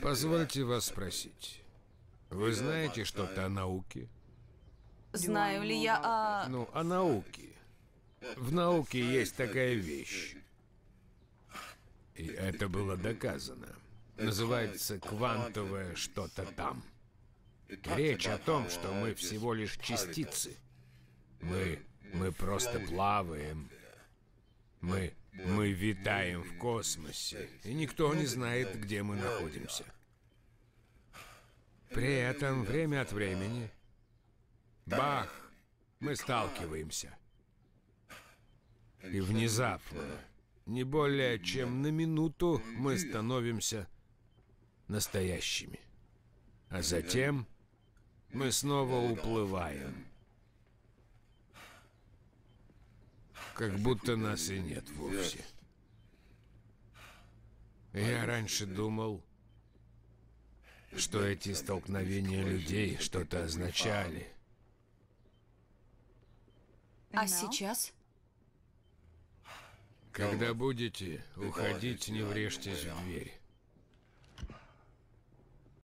Позвольте вас спросить. Вы знаете что-то о науке? Знаю ли я о... Ну, о науке. В науке есть такая вещь. И это было доказано. Называется квантовое что-то там. Речь о том, что мы всего лишь частицы. Мы... мы просто плаваем. Мы витаем в космосе, и никто не знает, где мы находимся. При этом время от времени, бах, мы сталкиваемся. И внезапно, не более чем на минуту, мы становимся настоящими. А затем мы снова уплываем. Как будто нас и нет вовсе. Я раньше думал, что эти столкновения людей что-то означали. А сейчас? Когда будете, уходить, не врежьтесь в дверь.